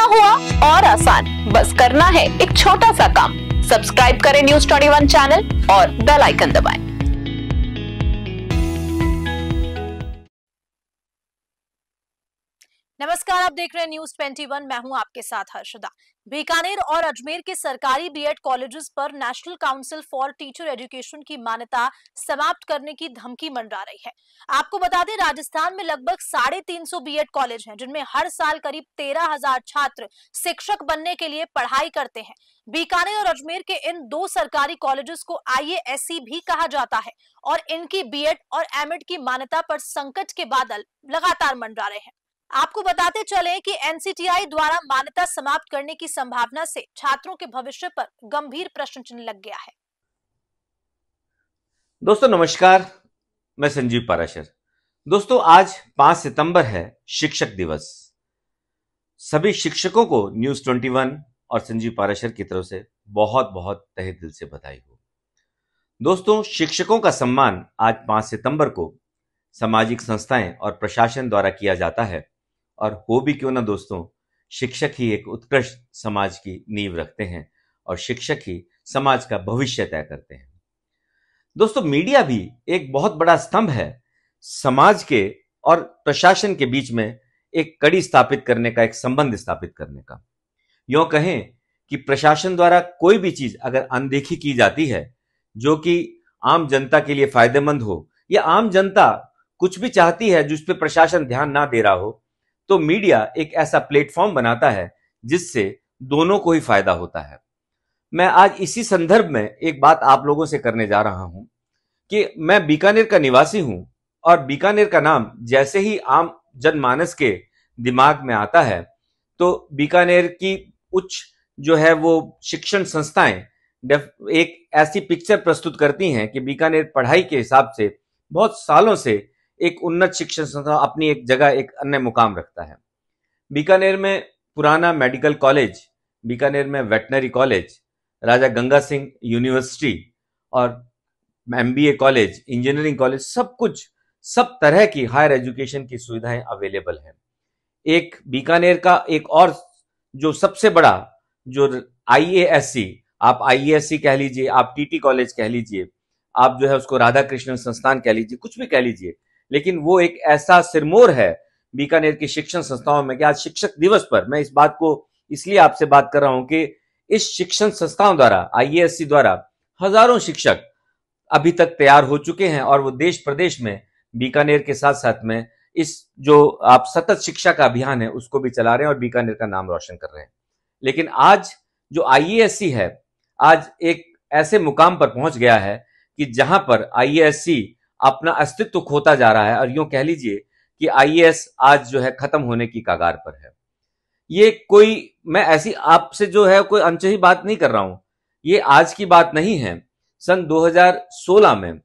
छोटा हुआ और आसान बस करना है एक छोटा सा काम सब्सक्राइब करें न्यूज ट्वेंटी वन चैनल और बेल आइकन दबाएं। नमस्कार आप देख रहे हैं न्यूज 21 मैं हूं आपके साथ हर्षदा बीकानेर और अजमेर के सरकारी बीएड कॉलेजेस पर national council for teacher education की मान्यता समाप्त करने की धमकी मंडरा रही है आपको बता दें राजस्थान में लगभग साढ़े तीन सौ बी कॉलेज हैं जिनमें हर साल करीब तेरह हजार छात्र शिक्षक बनने के लिए पढ़ाई करते हैं बीकानेर और अजमेर के इन दो सरकारी कॉलेजेस को आई e भी कहा जाता है और इनकी बी और एम की मान्यता पर संकट के बादल लगातार मंडरा रहे हैं आपको बताते चले कि एनसीटीआई द्वारा मान्यता समाप्त करने की संभावना से छात्रों के भविष्य पर गंभीर प्रश्न चिन्ह लग गया है दोस्तों नमस्कार मैं संजीव पाराशर दोस्तों आज 5 सितंबर है शिक्षक दिवस सभी शिक्षकों को न्यूज 21 और संजीव पाराशर की तरफ से बहुत बहुत तहे दिल से बधाई हो दोस्तों शिक्षकों का सम्मान आज 5 सितंबर को सामाजिक संस्थाएं और प्रशासन द्वारा किया जाता है और हो भी क्यों ना दोस्तों शिक्षक ही एक उत्कृष्ट समाज की नींव रखते हैं और शिक्षक ही समाज का भविष्य तय करते हैं दोस्तों मीडिया भी एक बहुत बड़ा स्तंभ है समाज के और प्रशासन के बीच में एक कड़ी स्थापित करने का एक संबंध स्थापित करने का यो कहें कि प्रशासन द्वारा कोई भी चीज अगर अनदेखी की जाती है जो कि आम जनता के लिए फायदेमंद हो या आम जनता कुछ भी चाहती है जिस पर प्रशासन ध्यान ना दे रहा हो तो मीडिया एक ऐसा प्लेटफॉर्म बनाता है जिससे दोनों को ही फायदा होता है मैं आज इसी संदर्भ में एक बात आप लोगों से करने जा रहा हूं कि मैं बीकानेर का निवासी हूं और बीकानेर का नाम जैसे ही आम जनमानस के दिमाग में आता है तो बीकानेर की उच्च जो है वो शिक्षण संस्थाएं एक ऐसी पिक्चर प्रस्तुत करती हैं कि बीकानेर पढ़ाई के हिसाब से बहुत सालों से एक उन्नत शिक्षण संस्था अपनी एक जगह एक अन्य मुकाम रखता है बीकानेर में पुराना मेडिकल कॉलेज बीकानेर में veterinary college Raja Ganga Singh university और एम कॉलेज इंजीनियरिंग कॉलेज सब कुछ सब तरह की हायर एजुकेशन की सुविधाएं अवेलेबल हैं एक बीकानेर का एक और जो सबसे बड़ा जो आई आप आई कह लीजिए आप टीटी कॉलेज कह लीजिए आप जो है उसको राधा कृष्ण संस्थान कह लीजिए कुछ भी कह लीजिए लेकिन वो एक ऐसा सिरमोर है बीकानेर की शिक्षण संस्थाओं में कि आज शिक्षक दिवस पर मैं इस बात को इसलिए आपसे बात कर रहा हूं कि इस शिक्षण संस्थाओं द्वारा आईएएससी द्वारा हजारों शिक्षक अभी तक तैयार हो चुके हैं और वो देश प्रदेश में बीकानेर के साथ साथ में इस जो आप सतत शिक्षा का अभियान है उसको भी चला रहे हैं और बीकानेर का नाम रोशन कर रहे हैं लेकिन आज जो आईएएससी है आज एक ऐसे मुकाम पर पहुंच गया है कि जहां पर आईएएससी अपना अस्तित्व खोता जा रहा है और यूं कह लीजिए कि आईएएस आज जो है खत्म होने की कगार पर है ये कोई मैं ऐसी आपसे जो है कोई अनचही बात नहीं कर रहा हूं ये आज की बात नहीं है सन 2016 में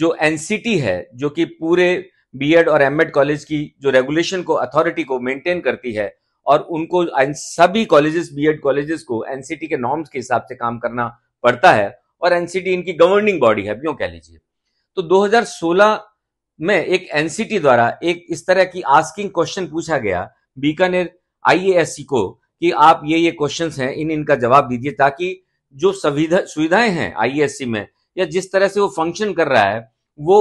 जो एनसीटी है जो कि पूरे बीएड और एमएड कॉलेज की जो रेगुलेशन को अथॉरिटी को मेंटेन करती है और उनको सभी कॉलेजेस बीएड कॉलेजेस को एनसीटी के नॉर्म्स के हिसाब से काम करना पड़ता है और एनसीटी इनकी गवर्निंग बॉडी है क्यों कह लीजिए तो 2016 में एक एनसीटी द्वारा एक इस तरह की आस्किंग क्वेश्चन पूछा गया बीकानेर आईएएससी को कि आप ये ये क्वेश्चन हैं इन इनका जवाब दीजिए ताकि जो सुविधा सुविधाएं हैं आईएएससी में या जिस तरह से वो फंक्शन कर रहा है वो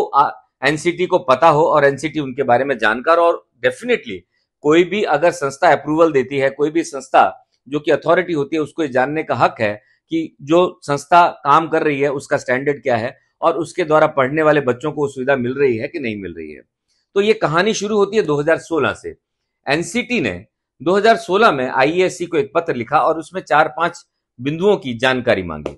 एनसीटी को पता हो और एनसीटी उनके बारे में जानकार और डेफिनेटली कोई भी अगर संस्था अप्रूवल देती है कोई भी संस्था जो कि अथॉरिटी होती है उसको जानने का हक है कि जो संस्था काम कर रही है उसका स्टैंडर्ड क्या है और उसके द्वारा पढ़ने वाले बच्चों को सुविधा मिल रही है कि नहीं मिल रही है तो ये कहानी शुरू होती है 2016 से एनसीटी ने 2016 में आईएससी e को एक पत्र लिखा और उसमें चार पांच बिंदुओं की जानकारी मांगी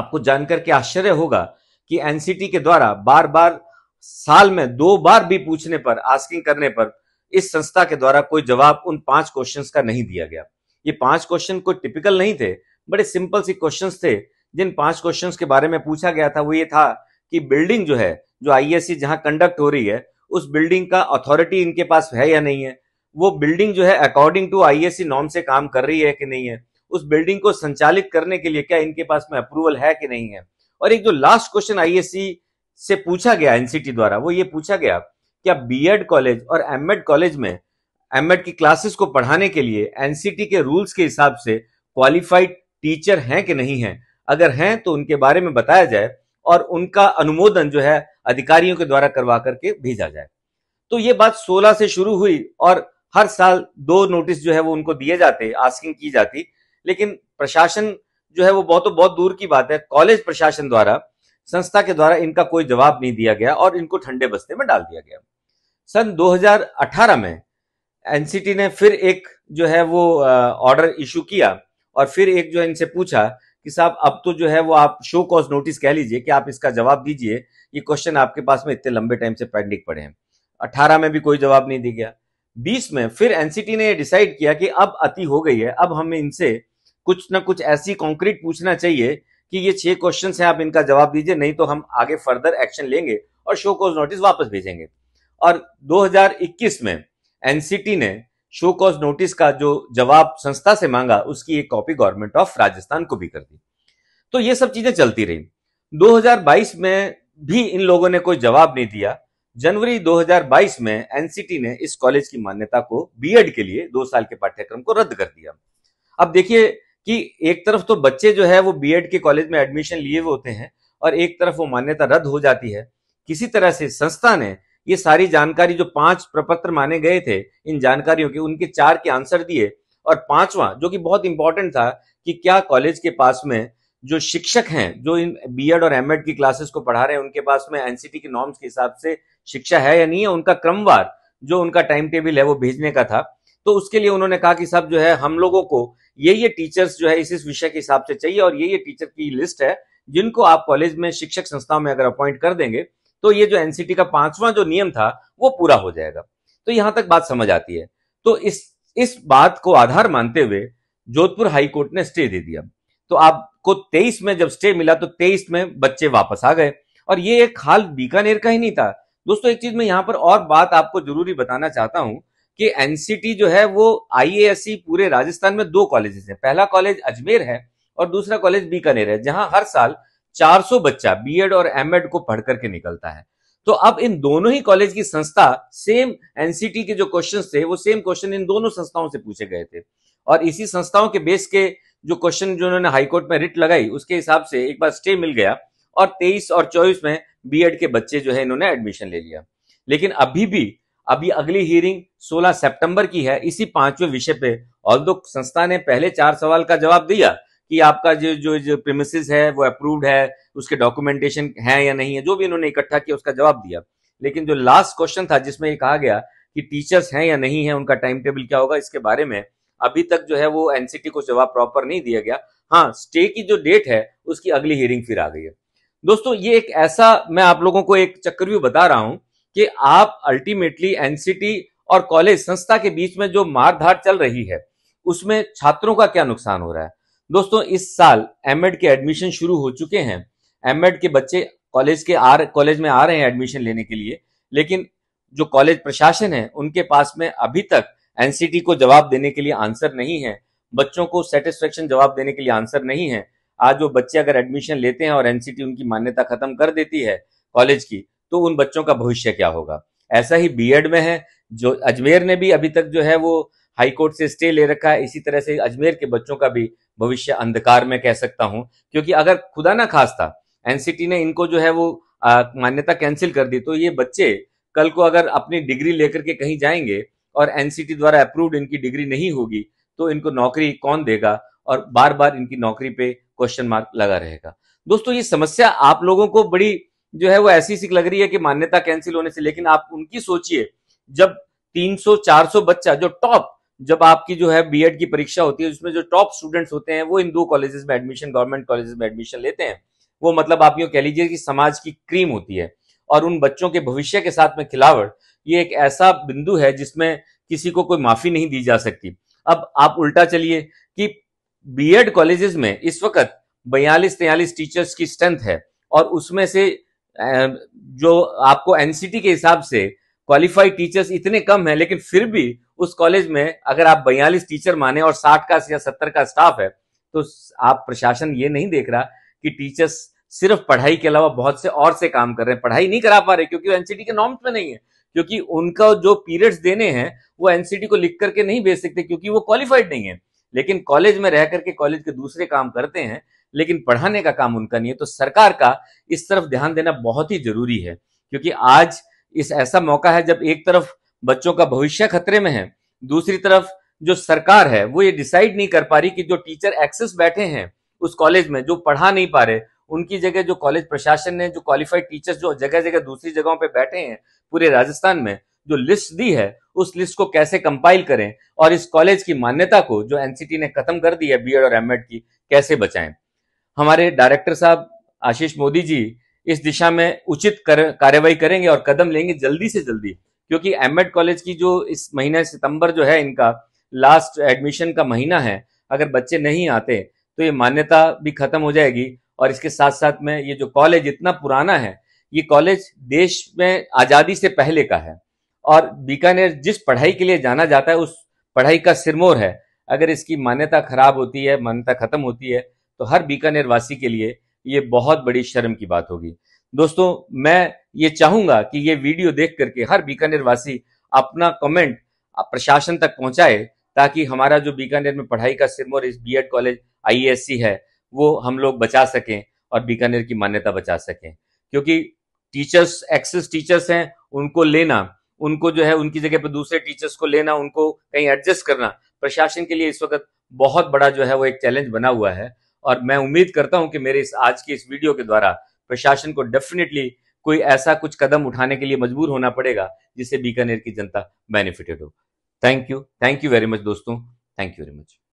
आपको जानकर के आश्चर्य होगा कि एनसीटी के द्वारा बार बार साल में दो बार भी पूछने पर आस्किंग करने पर इस संस्था के द्वारा कोई जवाब उन पांच क्वेश्चंस का नहीं दिया गया ये पांच क्वेश्चन कोई टिपिकल नहीं थे बड़े सिंपल सी क्वेश्चंस थे जिन पांच क्वेश्चंस के बारे में पूछा गया था वो ये था कि बिल्डिंग जो है जो आईएससी जहां कंडक्ट हो रही है उस बिल्डिंग का अथॉरिटी इनके पास है या नहीं है वो बिल्डिंग जो है अकॉर्डिंग टू आईएससी नॉर्म से काम कर रही है कि नहीं है उस बिल्डिंग को संचालित करने के लिए क्या इनके पास में अप्रूवल है कि नहीं है और एक जो लास्ट क्वेश्चन आईएससी से पूछा गया एनसीटी द्वारा वो ये पूछा गया क्या बी कॉलेज और एम कॉलेज में एम की क्लासेस को पढ़ाने के लिए एनसीटी के रूल्स के हिसाब से क्वालिफाइड टीचर हैं कि नहीं है अगर हैं तो उनके बारे में बताया जाए और उनका अनुमोदन जो है अधिकारियों के द्वारा करवा करके भेजा जाए तो ये बात 16 से शुरू हुई और हर साल दो नोटिस जो है वो उनको दिए जाते आस्किंग की जाती लेकिन प्रशासन जो है वो बहुत तो बहुत दूर की बात है कॉलेज प्रशासन द्वारा संस्था के द्वारा इनका कोई जवाब नहीं दिया गया और इनको ठंडे बस्ते में डाल दिया गया सन 2018 में एनसीटी ने फिर एक जो है वो ऑर्डर इशू किया और फिर एक जो है इनसे पूछा कि साहब अब तो जो है वो आप शो कॉज नोटिस कह लीजिए कि आप इसका जवाब दीजिए ये क्वेश्चन आपके पास में इतने लंबे टाइम से पेंडिंग पड़े हैं अट्ठारह में भी कोई जवाब नहीं दिया गया बीस में फिर एनसीटी ने डिसाइड किया कि अब अति हो गई है अब हमें इनसे कुछ ना कुछ ऐसी कॉन्क्रीट पूछना चाहिए कि ये छह क्वेश्चन हैं आप इनका जवाब दीजिए नहीं तो हम आगे फर्दर एक्शन लेंगे और शो कॉज नोटिस वापस भेजेंगे और 2021 में एनसीटी ने शो कॉज नोटिस का जो जवाब संस्था से मांगा उसकी एक कॉपी गवर्नमेंट ऑफ राजस्थान को भी कर दी तो ये सब चीजें चलती रही 2022 में भी इन लोगों ने कोई जवाब नहीं दिया जनवरी 2022 में एनसीटी ने इस कॉलेज की मान्यता को बीएड के लिए दो साल के पाठ्यक्रम को रद्द कर दिया अब देखिए कि एक तरफ तो बच्चे जो है वो बीएड के कॉलेज में एडमिशन लिए हुए होते हैं और एक तरफ वो मान्यता रद्द हो जाती है किसी तरह से संस्था ने ये सारी जानकारी जो पांच प्रपत्र माने गए थे इन जानकारियों के उनके चार के आंसर दिए और पांचवा जो कि बहुत इंपॉर्टेंट था कि क्या कॉलेज के पास में जो शिक्षक हैं जो इन बीएड और एमएड की क्लासेस को पढ़ा रहे हैं उनके पास में एनसीटी के नॉर्म्स के हिसाब से शिक्षा है या नहीं है उनका क्रमवार जो उनका टाइम टेबल है वो भेजने का था तो उसके लिए उन्होंने कहा कि साहब जो है हम लोगों को ये ये टीचर्स जो है इस इस विषय के हिसाब से चाहिए और ये ये टीचर की लिस्ट है जिनको आप कॉलेज में शिक्षक संस्थाओं में अगर अपॉइंट कर देंगे तो ये जो एनसीटी का पांचवा जो नियम था वो पूरा हो जाएगा तो यहां तक बात समझ आती है तो इस इस बात को आधार मानते हुए जोधपुर कोर्ट ने स्टे दे दिया तो आपको 23 में जब स्टे मिला तो 23 में बच्चे वापस आ गए और ये एक हाल बीकानेर का ही नहीं था दोस्तों एक चीज मैं यहां पर और बात आपको जरूरी बताना चाहता हूं कि एनसीटी जो है वो आईएएससी e पूरे राजस्थान में दो कॉलेजेस है पहला कॉलेज अजमेर है और दूसरा कॉलेज बीकानेर है जहां हर साल 400 बच्चा बीएड और एमएड को पढ़ करके निकलता है तो अब इन दोनों ही कॉलेज की संस्था सेम एनसीटी के जो क्वेश्चन थे वो सेम क्वेश्चन इन दोनों संस्थाओं से पूछे गए थे और इसी संस्थाओं के बेस के जो क्वेश्चन जो उन्होंने हाईकोर्ट में रिट लगाई उसके हिसाब से एक बार स्टे मिल गया और तेईस और चौबीस में बीएड के बच्चे जो है इन्होंने एडमिशन ले लिया लेकिन अभी भी अभी अगली हियरिंग 16 सितंबर की है इसी पांचवें विषय पे ऑल संस्था ने पहले चार सवाल का जवाब दिया कि आपका जो जो, जो प्रेमिसेस है वो अप्रूव्ड है उसके डॉक्यूमेंटेशन है या नहीं है जो भी इन्होंने इकट्ठा किया उसका जवाब दिया लेकिन जो लास्ट क्वेश्चन था जिसमें ये कहा गया कि टीचर्स हैं या नहीं है उनका टाइम टेबल क्या होगा इसके बारे में अभी तक जो है वो एनसीटी को जवाब प्रॉपर नहीं दिया गया हाँ स्टे की जो डेट है उसकी अगली हियरिंग फिर आ गई है दोस्तों ये एक ऐसा मैं आप लोगों को एक चक्कर बता रहा हूं कि आप अल्टीमेटली एनसीटी और कॉलेज संस्था के बीच में जो मारधार चल रही है उसमें छात्रों का क्या नुकसान हो रहा है दोस्तों इस साल एमएड के एडमिशन शुरू हो चुके हैं एमएड के बच्चे कॉलेज के आ कॉलेज में आ रहे हैं एडमिशन लेने के लिए लेकिन जो कॉलेज प्रशासन है उनके पास में अभी तक एनसीटी को जवाब देने के लिए आंसर नहीं है बच्चों को सेटिस्फेक्शन जवाब देने के लिए आंसर नहीं है आज वो बच्चे अगर एडमिशन लेते हैं और एनसीटी उनकी मान्यता खत्म कर देती है कॉलेज की तो उन बच्चों का भविष्य क्या होगा ऐसा ही बीएड में है जो अजमेर ने भी अभी तक जो है वो हाईकोर्ट से स्टे ले रखा है इसी तरह से अजमेर के बच्चों का भी भविष्य अंधकार में कह सकता हूं क्योंकि अगर खुदा ना था एनसीटी ने इनको जो है वो मान्यता कैंसिल कर दी तो ये बच्चे कल को अगर अपनी डिग्री लेकर के कहीं जाएंगे और एनसीटी द्वारा अप्रूव्ड इनकी डिग्री नहीं होगी तो इनको नौकरी कौन देगा और बार बार इनकी नौकरी पे क्वेश्चन मार्क लगा रहेगा दोस्तों ये समस्या आप लोगों को बड़ी जो है वो ऐसी सी लग रही है कि मान्यता कैंसिल होने से लेकिन आप उनकी सोचिए जब 300-400 बच्चा जो टॉप जब आपकी जो है बीएड की परीक्षा होती है उसमें जो टॉप स्टूडेंट्स होते हैं वो इन दो कॉलेजेस में एडमिशन गवर्नमेंट कॉलेजेस में एडमिशन लेते हैं वो मतलब आप यूँ कह लीजिए कि समाज की क्रीम होती है और उन बच्चों के भविष्य के साथ में खिलावट ये एक ऐसा बिंदु है जिसमें किसी को कोई माफी नहीं दी जा सकती अब आप उल्टा चलिए कि बीएड कॉलेजेस में इस वक्त बयालीस तैयलीस टीचर्स की स्ट्रेंथ है और उसमें से जो आपको एनसीटी के हिसाब से क्वालिफाइड टीचर्स इतने कम हैं लेकिन फिर भी उस कॉलेज में अगर आप बयालीस टीचर माने और साठ का या सत्तर का स्टाफ है तो आप प्रशासन ये नहीं देख रहा कि टीचर्स सिर्फ पढ़ाई के अलावा बहुत से और से काम कर रहे हैं पढ़ाई नहीं करा पा रहे क्योंकि एनसीटी के नॉर्म्स में नहीं है क्योंकि उनका जो पीरियड्स देने हैं वो एनसीटी को लिख करके नहीं भेज सकते क्योंकि वो क्वालिफाइड नहीं है लेकिन कॉलेज में रह करके कॉलेज के दूसरे काम करते हैं लेकिन पढ़ाने का काम उनका नहीं है तो सरकार का इस तरफ ध्यान देना बहुत ही जरूरी है क्योंकि आज इस ऐसा मौका है जब एक तरफ बच्चों का भविष्य खतरे में है दूसरी तरफ जो सरकार है वो ये डिसाइड नहीं कर पा रही कि जो टीचर एक्सेस बैठे हैं उस कॉलेज में जो पढ़ा नहीं पा रहे उनकी जगह जो कॉलेज प्रशासन ने जो क्वालिफाइड टीचर्स जो जगह जगह दूसरी जगहों पे बैठे हैं पूरे राजस्थान में जो लिस्ट दी है उस लिस्ट को कैसे कंपाइल करें और इस कॉलेज की मान्यता को जो एनसीटी ने खत्म कर दी है बीएड और एमएड की कैसे बचाएं हमारे डायरेक्टर साहब आशीष मोदी जी इस दिशा में उचित कर, कार्यवाही करेंगे और कदम लेंगे जल्दी से जल्दी क्योंकि एमएड कॉलेज की जो इस महीने सितंबर जो है इनका लास्ट एडमिशन का महीना है अगर बच्चे नहीं आते तो ये मान्यता भी खत्म हो जाएगी और इसके साथ साथ में ये जो कॉलेज इतना पुराना है ये कॉलेज देश में आज़ादी से पहले का है और बीकानेर जिस पढ़ाई के लिए जाना जाता है उस पढ़ाई का सिरमोर है अगर इसकी मान्यता खराब होती है मान्यता खत्म होती है तो हर बीकानेर वासी के लिए ये बहुत बड़ी शर्म की बात होगी दोस्तों मैं ये चाहूंगा कि ये वीडियो देख करके हर बीकानेर वासी अपना कमेंट प्रशासन तक पहुंचाए ताकि हमारा जो बीकानेर में पढ़ाई का सिरमौर इस बीएड कॉलेज आईएससी है वो हम लोग बचा सकें और बीकानेर की मान्यता बचा सकें क्योंकि टीचर्स एक्सेस टीचर्स हैं उनको लेना उनको जो है उनकी जगह पर दूसरे टीचर्स को लेना उनको कहीं एडजस्ट करना प्रशासन के लिए इस वक्त बहुत बड़ा जो है वो एक चैलेंज बना हुआ है और मैं उम्मीद करता हूं कि मेरे इस आज की इस वीडियो के द्वारा प्रशासन को डेफिनेटली कोई ऐसा कुछ कदम उठाने के लिए मजबूर होना पड़ेगा जिससे बीकानेर की जनता बेनिफिटेड हो thank you thank you very much दोस्तों थैंक यू वेरी मच